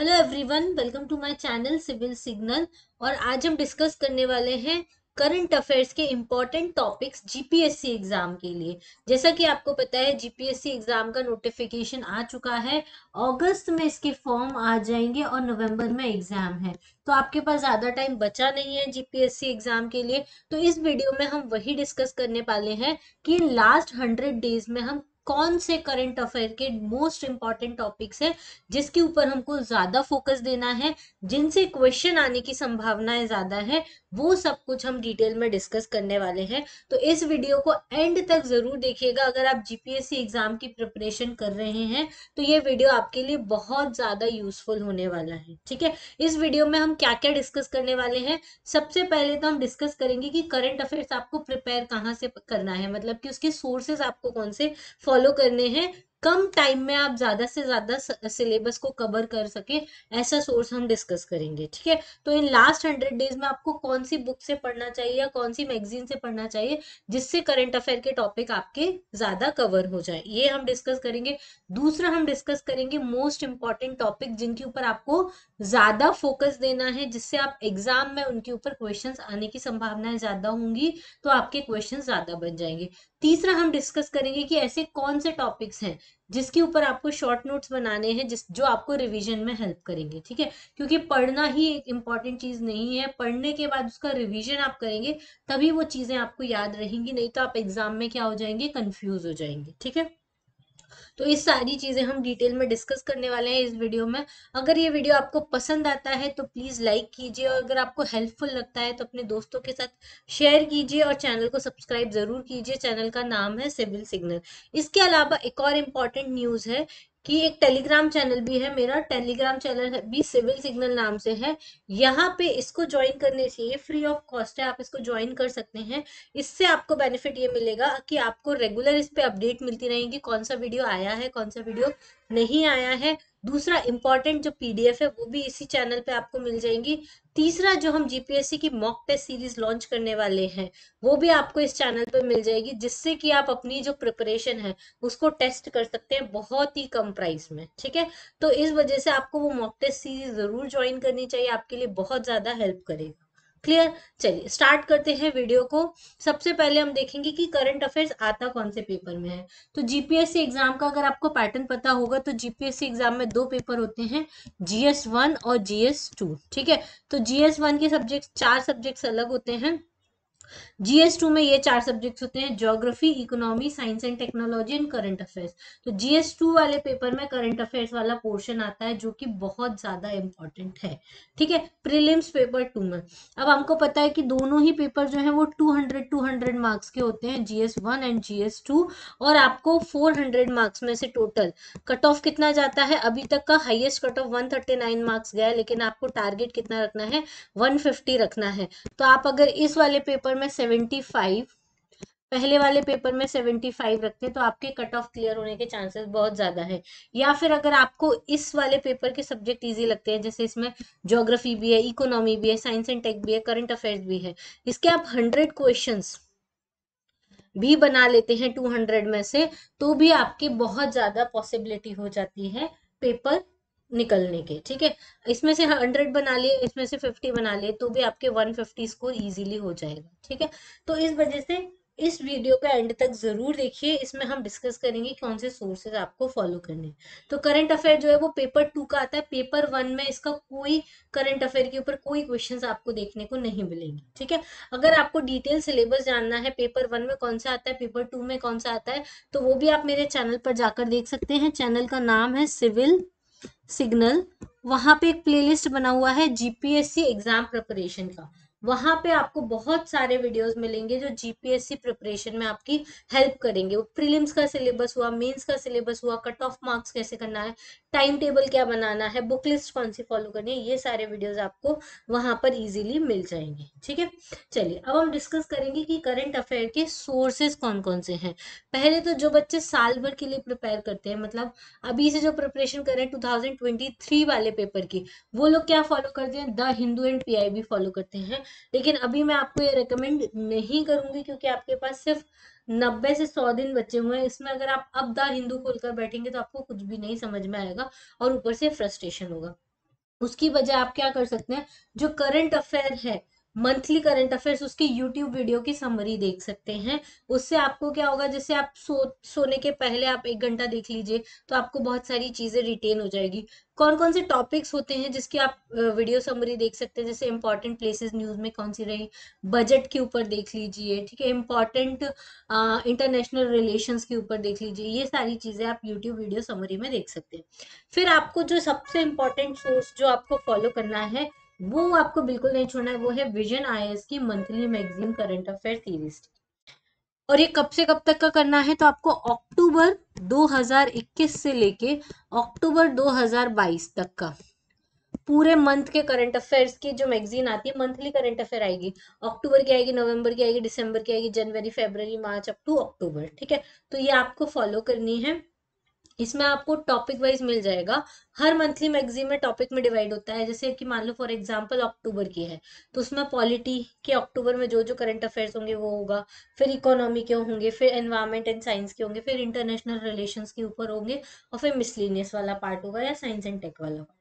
hello everyone welcome to my channel civil signal और आज हम डिस्कस करने वाले हैं करंट अफेयर्स के इम्पॉर्टेंट टॉपिक्स जीपीएससी एग्जाम के लिए जैसा कि आपको पता है जीपीएससी एग्जाम का नोटिफिकेशन आ चुका है अगस्त में इसके फॉर्म आ जाएंगे और नवंबर में एग्जाम है तो आपके पास ज़्यादा टाइम बचा नहीं है जीपीएससी एग्जाम के लिए तो इस वीडियो में हम वही डिस्कस करने वाले हैं कि लास्ट हंड्रेड डेज में हम कौन से करंट अफेयर के मोस्ट इंपॉर्टेंट टॉपिक्स है जिसके ऊपर हमको ज्यादा फोकस देना है जिनसे क्वेश्चन आने की संभावनाएं ज्यादा है वो सब कुछ हम डिटेल में डिस्कस करने वाले हैं तो इस वीडियो को एंड तक जरूर देखिएगा अगर आप जीपीएससी एग्जाम की प्रिपरेशन कर रहे हैं तो ये वीडियो आपके लिए बहुत ज्यादा यूजफुल होने वाला है ठीक है इस वीडियो में हम क्या क्या डिस्कस करने वाले हैं सबसे पहले तो हम डिस्कस करेंगे कि करंट अफेयर्स आपको प्रिपेयर कहाँ से करना है मतलब कि उसके सोर्सेज आपको कौन से फॉलो करने हैं कम टाइम में आप ज्यादा से ज्यादा सिलेबस को कवर कर सके ऐसा सोर्स हम डिस्कस करेंगे ठीक है तो इन लास्ट हंड्रेड डेज में आपको कौन सी बुक से पढ़ना चाहिए या कौन सी मैगजीन से पढ़ना चाहिए जिससे करंट अफेयर के टॉपिक आपके ज्यादा कवर हो जाए ये हम डिस्कस करेंगे दूसरा हम डिस्कस करेंगे मोस्ट इंपॉर्टेंट टॉपिक जिनके ऊपर आपको ज्यादा फोकस देना है जिससे आप एग्जाम में उनके ऊपर क्वेश्चन आने की संभावनाएं ज्यादा होंगी तो आपके क्वेश्चन ज्यादा बन जाएंगे तीसरा हम डिस्कस करेंगे कि ऐसे कौन से टॉपिक्स हैं जिसके ऊपर आपको शॉर्ट नोट्स बनाने हैं जिस जो आपको रिवीजन में हेल्प करेंगे ठीक है क्योंकि पढ़ना ही एक इम्पॉर्टेंट चीज़ नहीं है पढ़ने के बाद उसका रिवीजन आप करेंगे तभी वो चीज़ें आपको याद रहेंगी नहीं तो आप एग्जाम में क्या हो जाएंगे कंफ्यूज हो जाएंगे ठीक है तो इस सारी चीज़ें हम डिटेल में डिस्कस करने वाले हैं इस वीडियो में अगर ये वीडियो आपको पसंद आता है तो प्लीज़ लाइक कीजिए और अगर आपको हेल्पफुल लगता है तो अपने दोस्तों के साथ शेयर कीजिए और चैनल को सब्सक्राइब ज़रूर कीजिए चैनल का नाम है सिविल सिग्नल इसके अलावा एक और इम्पॉर्टेंट न्यूज़ है कि एक टेलीग्राम चैनल भी है मेरा टेलीग्राम चैनल भी सिविल सिग्नल नाम से है यहाँ पे इसको ज्वाइन करने से ये फ्री ऑफ कॉस्ट है आप इसको ज्वाइन कर सकते हैं इससे आपको बेनिफिट ये मिलेगा कि आपको रेगुलर इस पर अपडेट मिलती रहेगी कौन सा वीडियो आया है कौन सा वीडियो नहीं आया है दूसरा इम्पॉर्टेंट जो पीडीएफ है वो भी इसी चैनल पे आपको मिल जाएंगी तीसरा जो हम जीपीएससी की मॉक टेस्ट सीरीज लॉन्च करने वाले हैं वो भी आपको इस चैनल पे मिल जाएगी जिससे कि आप अपनी जो प्रिपरेशन है उसको टेस्ट कर सकते हैं बहुत ही कम प्राइस में ठीक है तो इस वजह से आपको वो मॉक टेस्ट सीरीज जरूर ज्वाइन करनी चाहिए आपके लिए बहुत ज्यादा हेल्प करेगा क्लियर चलिए स्टार्ट करते हैं वीडियो को सबसे पहले हम देखेंगे कि करंट अफेयर्स आता कौन से पेपर में है तो जीपीएससी एग्जाम का अगर आपको पैटर्न पता होगा तो जीपीएससी एग्जाम में दो पेपर होते हैं जीएस वन और जीएस टू ठीक है तो जीएस वन के सब्जेक्ट चार सब्जेक्ट्स अलग होते हैं जीएस टू में ये चार सब्जेक्ट्स होते हैं geography economy science and technology and current affairs तो जीएस टू वाले पेपर में करंट अफेयर्स वाला पोर्शन आता है जो कि बहुत ज्यादा इंपॉर्टेंट है ठीक है प्रीलिम्स पेपर टू में अब हमको पता है कि दोनों ही पेपर जो है वो टू हंड्रेड मार्क्स के होते हैं GS one and GS two और आपको फोर मार्क्स में से टोटल कट ऑफ कितना जाता है अभी तक का highest cut off one marks गया लेकिन आपको टारगेट कितना रखना है वन रखना है तो आप अगर इस वाले पेपर में सेवन सेवेंटी फाइव पहले वाले पेपर में सेवेंटी फाइव रखते हैं तो आपके कट ऑफ क्लियर होने के चांसेस बहुत ज्यादा है या फिर अगर आपको इस वाले पेपर के सब्जेक्ट इजी लगते हैं जैसे इसमें ज्योग्राफी भी है इकोनॉमी भी है साइंस एंड टेक भी है करंट अफेयर्स भी है इसके आप हंड्रेड क्वेश्चन भी बना लेते हैं टू में से तो भी आपकी बहुत ज्यादा पॉसिबिलिटी हो जाती है पेपर निकलने के ठीक है इसमें से हंड्रेड हाँ, बना लिए इसमें से फिफ्टी बना लिए तो भी आपके वन फिफ्टी स्कोर इजीली हो जाएगा ठीक है तो इस वजह से इस वीडियो का एंड तक जरूर देखिए इसमें हम डिस्कस करेंगे कौन से सोर्सेज आपको फॉलो करने हैं तो करंट अफेयर जो है वो पेपर टू का आता है पेपर वन में इसका कोई करंट अफेयर के ऊपर कोई क्वेश्चन आपको देखने को नहीं मिलेंगे ठीक है अगर आपको डिटेल सिलेबस जानना है पेपर वन में कौन सा आता है पेपर टू में कौन सा आता है तो वो भी आप मेरे चैनल पर जाकर देख सकते हैं चैनल का नाम है सिविल सिग्नल वहां पे एक प्लेलिस्ट बना हुआ है जीपीएससी एग्जाम प्रिपरेशन का वहां पे आपको बहुत सारे वीडियोस मिलेंगे जो जीपीएससी प्रिपरेशन में आपकी हेल्प करेंगे वो प्रीलिम्स का सिलेबस हुआ मेंस का सिलेबस हुआ कट ऑफ मार्क्स कैसे करना है टाइम टेबल क्या बनाना है बुक लिस्ट कौन सी फॉलो करनी है ये सारे वीडियोस आपको वहां पर इजीली मिल जाएंगे ठीक है चलिए अब हम डिस्कस करेंगे कि करंट अफेयर के सोर्सेस कौन कौन से हैं पहले तो जो बच्चे साल भर के लिए प्रिपेयर करते हैं मतलब अभी से जो प्रिपरेशन करें 2023 वाले पेपर की वो लोग क्या फॉलो करते हैं the Hindu and P follow करते हैं लेकिन अभी मैं आपको ये रिकमेंड नहीं करूंगी क्योंकि आपके पास सिर्फ नब्बे से सौ दिन बचे हुए हैं इसमें अगर आप अब द हिंदू खोलकर बैठेंगे तो आपको कुछ भी नहीं समझ में आएगा और ऊपर से फ्रस्ट्रेशन होगा उसकी वजह आप क्या कर सकते हैं जो करंट अफेयर है मंथली करंट अफेयर्स उसकी यूट्यूब वीडियो की समरी देख सकते हैं उससे आपको क्या होगा जैसे आप सो सोने के पहले आप एक घंटा देख लीजिए तो आपको बहुत सारी चीजें रिटेन हो जाएगी कौन कौन से टॉपिक्स होते हैं जिसकी आप वीडियो समरी देख सकते हैं जैसे इंपॉर्टेंट प्लेसेस न्यूज में कौन सी रही बजट के ऊपर देख लीजिए ठीक है इंपॉर्टेंट इंटरनेशनल रिलेशन के ऊपर देख लीजिए ये सारी चीजें आप यूट्यूब वीडियो समरी में देख सकते हैं फिर आपको जो सबसे इंपॉर्टेंट सोर्स जो आपको फॉलो करना है वो आपको बिल्कुल नहीं छोड़ना है वो है विजन आई की monthly magazine current affair series और ये कब से कब तक का करना है तो आपको अक्टूबर 2021 से लेके अक्टूबर 2022 तक का पूरे मंथ के करंट अफेयर्स की जो मैगजीन आती है मंथली करंट अफेयर आएगी अक्टूबर की आएगी नवंबर की आएगी दिसंबर की आएगी जनवरी फरवरी मार्च अप टू अक्टूबर ठीक है तो ये आपको फॉलो करनी है इसमें आपको टॉपिक वाइज मिल जाएगा हर मंथली मैगजीन में टॉपिक में डिवाइड होता है जैसे कि मान लो फॉर एग्जांपल अक्टूबर की है तो उसमें पॉलिटी के अक्टूबर में जो जो करंट अफेयर्स होंगे वो होगा फिर इकोनॉमी के होंगे फिर एनवायरमेंट एंड साइंस के होंगे फिर इंटरनेशनल रिलेशन के ऊपर होंगे और फिर मिसलिनियस वाला पार्ट होगा या साइंस एंड टेक वाला पार्ट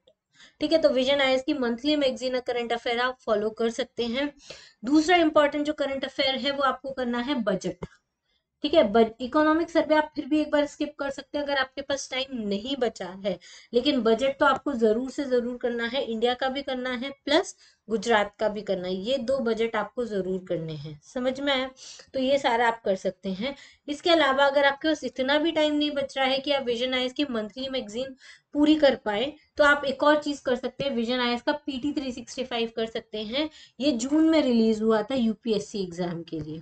ठीक है तो विजन आईएस की मंथली मैगजीन करंट अफेयर आप फॉलो कर सकते हैं दूसरा इंपॉर्टेंट जो करंट अफेयर है वो आपको करना है बजट ठीक है बट इकोनॉमिक सर्वे आप फिर भी एक बार स्किप कर सकते हैं अगर आपके पास टाइम नहीं बचा है लेकिन बजट तो आपको जरूर से जरूर करना है इंडिया का भी करना है प्लस गुजरात का भी करना है ये दो बजट आपको जरूर करने हैं समझ में आया तो ये सारा आप कर सकते हैं इसके अलावा अगर आपके पास इतना भी टाइम नहीं बच रहा है कि आप विजन आयस की मंथली मैगजीन पूरी कर पाए तो आप एक और चीज कर सकते हैं विजन आयस का पीटी थ्री सिक्सटी फाइव कर सकते हैं ये जून में रिलीज हुआ था यूपीएससी एग्जाम के लिए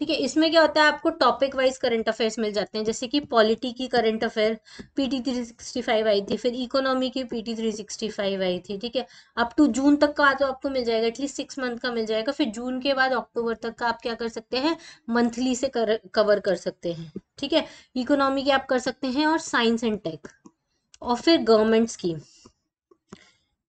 ठीक है इसमें क्या होता है आपको टॉपिक वाइज करंट अफेयर्स मिल जाते हैं जैसे कि पॉलिटी की current affair PT three sixty five आई थी फिर इकोनॉमी की पीटी थ्री सिक्सटी फाइव आई थी ठीक है अप टू जून तक का तो आपको मिल जाएगा एटलीस्ट सिक्स मंथ का मिल जाएगा फिर जून के बाद अक्टूबर तक का आप क्या कर सकते हैं मंथली से कर, कवर कर सकते हैं ठीक है इकोनॉमी की आप कर सकते हैं और साइंस एंड टेक और फिर गवर्नमेंट स्कीम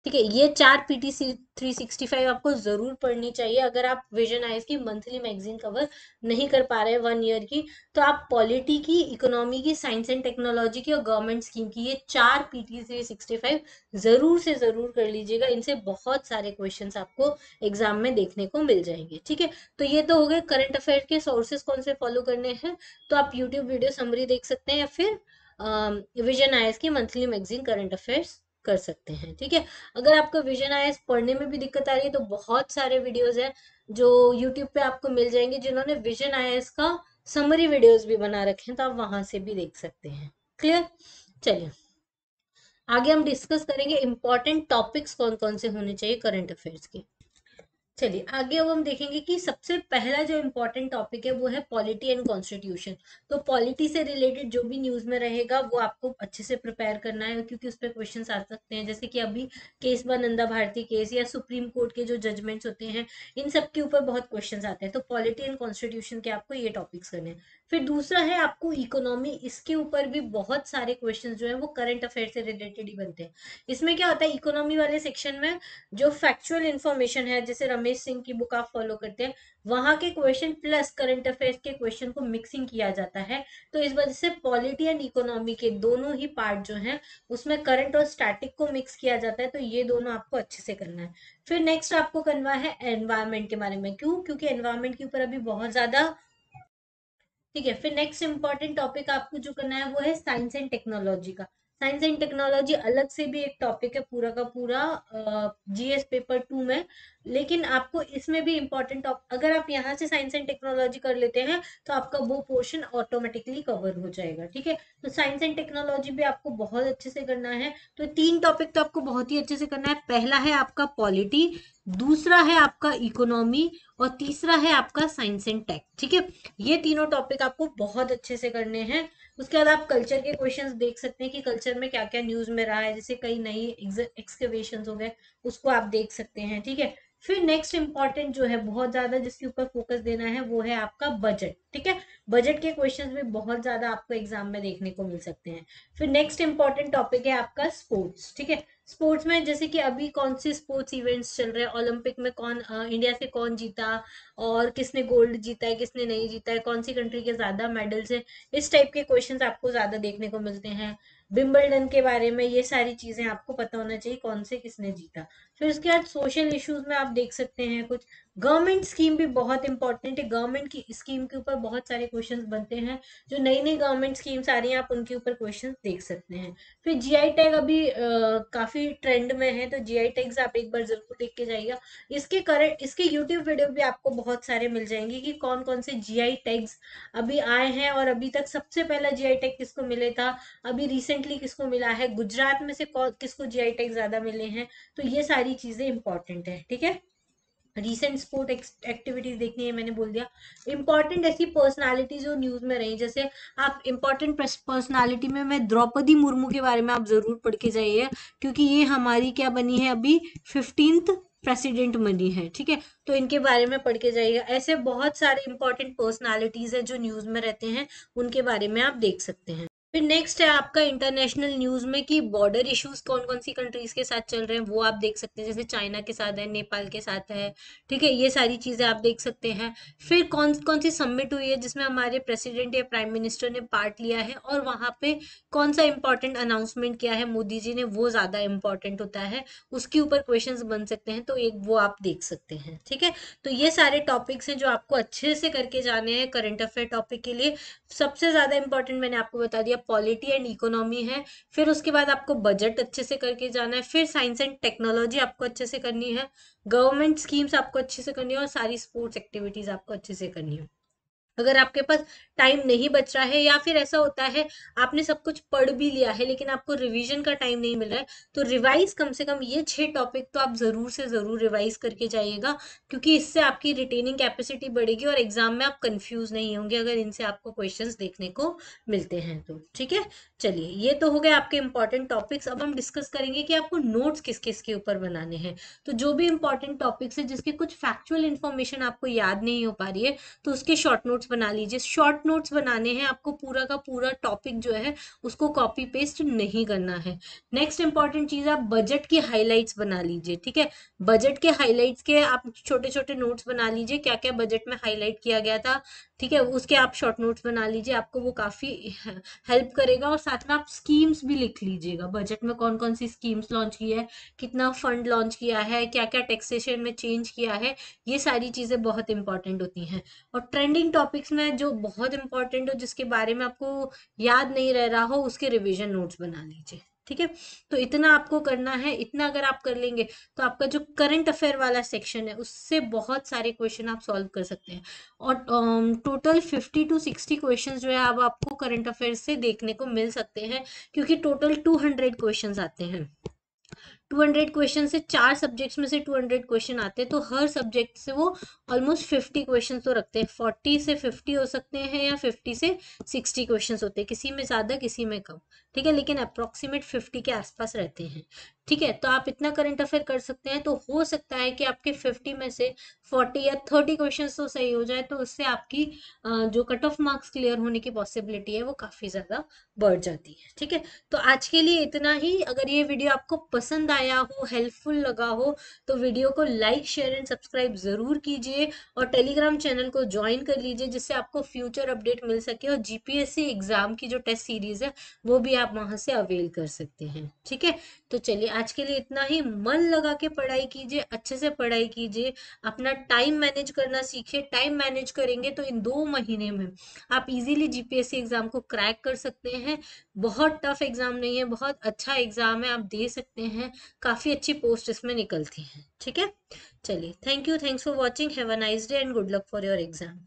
ठीक है ये चार पीटीसी 365 आपको जरूर पढ़नी चाहिए अगर आप विजन आईएफ की मंथली मैगजीन कवर नहीं कर पा रहे वन ईयर की तो आप पॉलिटी की इकोनॉमी की साइंस एंड टेक्नोलॉजी की और गवर्नमेंट स्कीम की ये चार पीटी 365 जरूर से जरूर कर लीजिएगा इनसे बहुत सारे क्वेश्चंस आपको एग्जाम में देखने को मिल जाएंगे ठीक है तो ये तो हो गए करंट अफेयर के सोर्सेस कौन से फॉलो करने हैं तो आप यूट्यूब वीडियो समरी देख सकते हैं या फिर विजन आईएस की मंथली मैगजीन करंट अफेयर्स कर सकते हैं ठीक है अगर आपको विजन आई पढ़ने में भी दिक्कत आ रही है तो बहुत सारे वीडियोज है जो यूट्यूब पे आपको मिल जाएंगे जिन्होंने विजन आई का समरी वीडियोज भी बना रखे हैं तो आप वहां से भी देख सकते हैं क्लियर चलिए आगे हम डिस्कस करेंगे इंपॉर्टेंट टॉपिक्स कौन कौन से होने चाहिए करंट अफेयर्स के चलिए आगे अब हम देखेंगे कि सबसे पहला जो इम्पोर्टेंट टॉपिक है वो है पॉलिटी एंड कॉन्स्टिट्यूशन तो पॉलिटी से रिलेटेड जो भी न्यूज में रहेगा वो आपको अच्छे से प्रिपेयर करना है क्योंकि उस पर क्वेश्चन आ सकते हैं जैसे कि अभी Kesavananda Bharati case या सुप्रीम कोर्ट के जो जजमेंट्स होते हैं इन सब के ऊपर बहुत क्वेश्चन आते हैं तो पॉलिटी एंड कॉन्स्टिट्यूशन के आपको ये टॉपिक्स करने हैं फिर दूसरा है आपको इकोनॉमी इसके ऊपर भी बहुत सारे क्वेश्चन जो है वो करंट अफेयर से रिलेटेड ही बनते हैं इसमें क्या होता है इकोनॉमी वाले सेक्शन में जो फैक्चुअल इन्फॉर्मेशन है जैसे रमेश रमेश सिंह की बुक आप फॉलो करते हैं वहां के क्वेश्चन प्लस करंट अफेयर्स के क्वेश्चन को मिक्सिंग किया जाता है तो इस वजह से पॉलिटी एंड इकोनॉमी के दोनों ही पार्ट जो हैं उसमें करंट और स्टैटिक को मिक्स किया जाता है तो ये दोनों आपको अच्छे से करना है फिर नेक्स्ट आपको करना है एनवायरमेंट के बारे में क्यों क्योंकि एनवायरमेंट के ऊपर अभी बहुत ज्यादा ठीक है फिर नेक्स्ट इंपॉर्टेंट टॉपिक आपको जो करना है वो है साइंस एंड टेक्नोलॉजी का साइंस एंड टेक्नोलॉजी अलग से भी एक टॉपिक है पूरा का पूरा जीएस पेपर टू में लेकिन आपको इसमें भी इम्पोर्टेंट अगर आप यहाँ से साइंस एंड टेक्नोलॉजी कर लेते हैं तो आपका वो पोर्शन ऑटोमेटिकली कवर हो जाएगा ठीक है तो साइंस एंड टेक्नोलॉजी भी आपको बहुत अच्छे से करना है तो तीन टॉपिक तो आपको बहुत ही अच्छे से करना है पहला है आपका पॉलिटी दूसरा है आपका इकोनॉमी और तीसरा है आपका साइंस एंड टेक ठीक है ये तीनों टॉपिक आपको बहुत अच्छे से करने हैं उसके बाद आप कल्चर के क्वेश्चंस देख सकते हैं कि कल्चर में क्या क्या न्यूज में रहा है जैसे कई नई एक्सकवेशन हो गए उसको आप देख सकते हैं ठीक है फिर नेक्स्ट इंपॉर्टेंट जो है बहुत ज्यादा जिसके ऊपर फोकस देना है वो है आपका बजट ठीक है बजट के क्वेश्चंस भी बहुत ज्यादा आपको एग्जाम में देखने को मिल सकते हैं फिर नेक्स्ट इंपॉर्टेंट टॉपिक है आपका स्पोर्ट्स ठीक है स्पोर्ट्स में जैसे कि अभी कौन से स्पोर्ट्स इवेंट्स चल रहे हैं ओलंपिक में कौन आ, इंडिया से कौन जीता और किसने गोल्ड जीता है किसने नहीं जीता है कौन सी कंट्री के ज्यादा मेडल्स है इस टाइप के क्वेश्चन आपको ज्यादा देखने को मिलते हैं बिम्बलडन के बारे में ये सारी चीजें आपको पता होना चाहिए कौन से किसने जीता फिर उसके बाद सोशल इश्यूज में आप देख सकते हैं कुछ गवर्नमेंट स्कीम भी बहुत इंपॉर्टेंट है गवर्नमेंट की स्कीम के ऊपर बहुत सारे क्वेश्चंस बनते हैं जो नई नई गवर्नमेंट स्कीम्स आ रही हैं आप उनके ऊपर क्वेश्चंस देख सकते हैं फिर जीआई टैग अभी आ, काफी ट्रेंड में है तो जीआई टैग्स आप एक बार जरूर देख के जाइएगा इसके करंट इसके यूट्यूब वीडियो भी आपको बहुत सारे मिल जाएंगे कि कौन कौन से जी टैग्स अभी आए हैं और अभी तक सबसे पहला जीआई टैग किसको मिले था अभी रिसेंटली किसको मिला है गुजरात में से किसको जीआई टैग ज्यादा मिले हैं तो ये सारी चीजें इंपॉर्टेंट है ठीक है रिसेंट स्पोर्ट एक्टिविटीज देखनी है मैंने बोल दिया इंपॉर्टेंट ऐसी पर्सनालिटी जो न्यूज में रही जैसे आप इंपॉर्टेंट पर्सनालिटी में मैं द्रौपदी मुर्मू के बारे में आप जरूर पढ़ के जाइए क्योंकि ये हमारी क्या बनी है अभी फिफ्टींथ प्रेसिडेंट बनी है ठीक है तो इनके बारे में पढ़ के जाइएगा ऐसे बहुत सारे इंपॉर्टेंट पर्सनैलिटीज है जो न्यूज में रहते हैं उनके बारे में आप देख सकते हैं फिर नेक्स्ट है आपका इंटरनेशनल न्यूज में कि बॉर्डर इश्यूज कौन कौन सी कंट्रीज के साथ चल रहे हैं वो आप देख सकते हैं जैसे चाइना के साथ है नेपाल के साथ है ठीक है ये सारी चीजें आप देख सकते हैं फिर कौन कौन सी सबमिट हुई है जिसमें हमारे प्रेसिडेंट या प्राइम मिनिस्टर ने पार्ट लिया है और वहां पे कौन सा इंपॉर्टेंट अनाउंसमेंट किया है मोदी जी ने वो ज्यादा इंपॉर्टेंट होता है उसके ऊपर क्वेश्चन बन सकते हैं तो एक वो आप देख सकते हैं ठीक है तो ये सारे टॉपिक्स हैं जो आपको अच्छे से करके जाने हैं करंट अफेयर टॉपिक के लिए सबसे ज्यादा इंपॉर्टेंट मैंने आपको बता दिया पॉलिटी एंड इकोनॉमी है फिर उसके बाद आपको बजट अच्छे से करके जाना है फिर साइंस एंड टेक्नोलॉजी आपको अच्छे से करनी है गवर्नमेंट स्कीम्स आपको अच्छे से करनी है और सारी स्पोर्ट्स एक्टिविटीज आपको अच्छे से करनी है अगर आपके पास टाइम नहीं बच रहा है या फिर ऐसा होता है आपने सब कुछ पढ़ भी लिया है लेकिन आपको रिवीजन का टाइम नहीं मिल रहा है तो रिवाइज कम से कम ये छह टॉपिक तो आप जरूर से जरूर रिवाइज करके जाइएगा क्योंकि इससे आपकी रिटेनिंग कैपेसिटी बढ़ेगी और एग्जाम में आप कंफ्यूज नहीं होंगे अगर इनसे आपको क्वेश्चन देखने को मिलते हैं तो ठीक है चलिए ये तो हो गया आपके इंपॉर्टेंट टॉपिक्स अब हम डिस्कस करेंगे कि आपको नोट्स किस किस के ऊपर बनाने हैं तो जो भी इंपॉर्टेंट टॉपिक्स है जिसके कुछ फैक्चुअल इन्फॉर्मेशन आपको याद नहीं हो पा रही है तो उसके शॉर्ट नोट्स नोट्स बना लीजिए शॉर्ट नोट्स बनाने हैं आपको पूरा का पूरा टॉपिक जो है उसको कॉपी पेस्ट नहीं करना है नेक्स्ट इंपॉर्टेंट चीज़ आप बजट की हाईलाइट्स बना लीजिए ठीक है बजट के हाईलाइट्स के आप छोटे छोटे नोट्स बना लीजिए क्या क्या बजट में हाईलाइट किया गया था ठीक है उसके आप शॉर्ट नोट्स बना लीजिए आपको वो काफ़ी हेल्प करेगा और साथ में आप स्कीम्स भी लिख लीजिएगा बजट में कौन कौन सी स्कीम्स लॉन्च की है कितना फंड लॉन्च किया है क्या क्या टैक्सेशन में चेंज किया है ये सारी चीज़ें बहुत इंपॉर्टेंट होती हैं और ट्रेंडिंग टॉपिक टॉपिक्स में जो बहुत इंपॉर्टेंट हो जिसके बारे में आपको याद नहीं रह रहा हो उसके रिविजन नोट्स बना लीजिए ठीक है तो इतना आपको करना है इतना अगर आप कर लेंगे तो आपका जो करंट अफेयर वाला सेक्शन है उससे बहुत सारे क्वेश्चन आप सॉल्व कर सकते हैं और total fifty to sixty question जो है अब आपको करंट अफेयर से देखने को मिल सकते हैं क्योंकि टोटल टू हंड्रेड क्वेश्चन आते हैं टू हंड्रेड क्वेश्चन से चार सब्जेक्ट्स में से टू हंड्रेड क्वेश्चन आते हैं तो हर सब्जेक्ट से वो ऑलमोस्ट फिफ्टी क्वेश्चन तो रखते हैं फोर्टी से फिफ्टी हो सकते हैं या फिफ्टी से सिक्सटी क्वेश्चन होते हैं किसी में ज़्यादा किसी में कम ठीक है लेकिन अप्रॉक्सीमेट फिफ्टी के आसपास रहते हैं ठीक है तो आप इतना करंट अफेयर कर सकते हैं तो हो सकता है कि आपके फिफ्टी में से फोर्टी या थर्टी क्वेश्चन तो सही हो जाए तो उससे आपकी जो कट ऑफ मार्क्स क्लियर होने की पॉसिबिलिटी है वो काफ़ी ज़्यादा बढ़ जाती है ठीक है तो आज के लिए इतना ही अगर ये वीडियो आपको पसंद आए आया हो हेल्पफुल लगा हो तो वीडियो को लाइक शेयर एंड सब्सक्राइब ज़रूर कीजिए और टेलीग्राम चैनल को ज्वाइन कर लीजिए जिससे आपको फ्यूचर अपडेट मिल सके और जीपीएससी एग्ज़ाम की जो टेस्ट सीरीज़ है वो भी आप वहां से अवेल कर सकते हैं ठीक है तो चलिए आज के लिए इतना ही मन लगा के पढ़ाई कीजिए अच्छे से पढ़ाई कीजिए अपना टाइम मैनेज करना सीखिए टाइम मैनेज करेंगे तो इन दो महीने में आप इजीली जीपीएससी एग्ज़ाम को क्रैक कर सकते हैं बहुत टफ एग्ज़ाम नहीं है बहुत अच्छा एग्ज़ाम है आप दे सकते हैं काफ़ी अच्छी पोस्ट इसमें निकलती हैं ठीक है चलिए thank you thanks for watching have a nice day and good luck for your exam